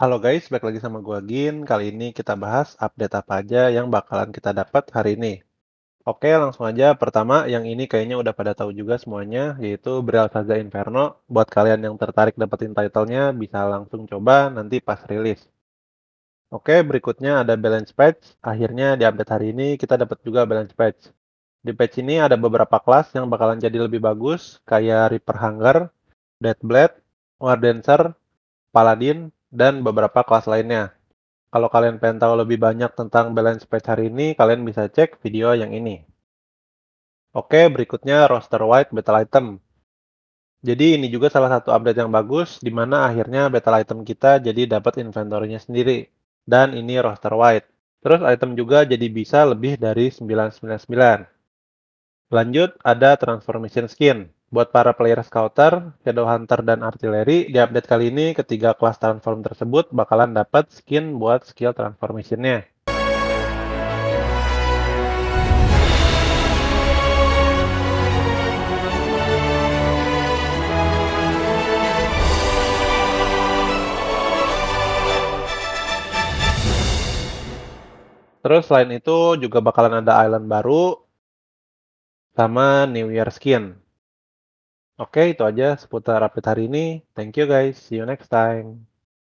Halo guys, balik lagi sama gue Gin. Kali ini kita bahas update apa aja yang bakalan kita dapat hari ini. Oke, langsung aja. Pertama, yang ini kayaknya udah pada tahu juga semuanya, yaitu Brawl Saga Inferno. Buat kalian yang tertarik dapetin title bisa langsung coba nanti pas rilis. Oke, berikutnya ada Balance Patch. Akhirnya di update hari ini kita dapat juga Balance Patch. Di patch ini ada beberapa kelas yang bakalan jadi lebih bagus, kayak Reaper Hunger, Deadblade, War Dancer, Paladin, dan beberapa kelas lainnya. Kalau kalian pengen tahu lebih banyak tentang balance patch hari ini, kalian bisa cek video yang ini. Oke, berikutnya roster white battle item. Jadi ini juga salah satu update yang bagus, di mana akhirnya battle item kita jadi dapat inventory-nya sendiri. Dan ini roster white. Terus item juga jadi bisa lebih dari 999. Lanjut, ada transformation skin. Buat para player scouter, hunter, dan artileri di update kali ini ketiga kelas transform tersebut bakalan dapat skin buat skill transformationnya. Terus selain itu juga bakalan ada island baru sama New Year skin. Oke, itu aja seputar update hari ini. Thank you guys. See you next time.